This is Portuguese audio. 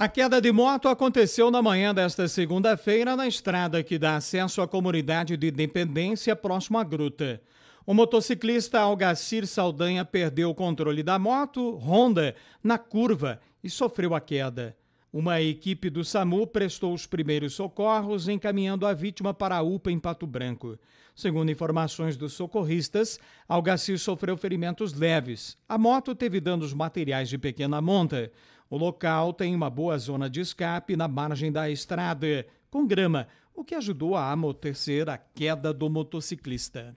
A queda de moto aconteceu na manhã desta segunda-feira na estrada que dá acesso à comunidade de Independência, próximo à Gruta. O motociclista Algacir Saldanha perdeu o controle da moto Honda na curva e sofreu a queda. Uma equipe do SAMU prestou os primeiros socorros, encaminhando a vítima para a UPA em Pato Branco. Segundo informações dos socorristas, Algaci sofreu ferimentos leves. A moto teve danos materiais de pequena monta. O local tem uma boa zona de escape na margem da estrada, com grama, o que ajudou a amortecer a queda do motociclista.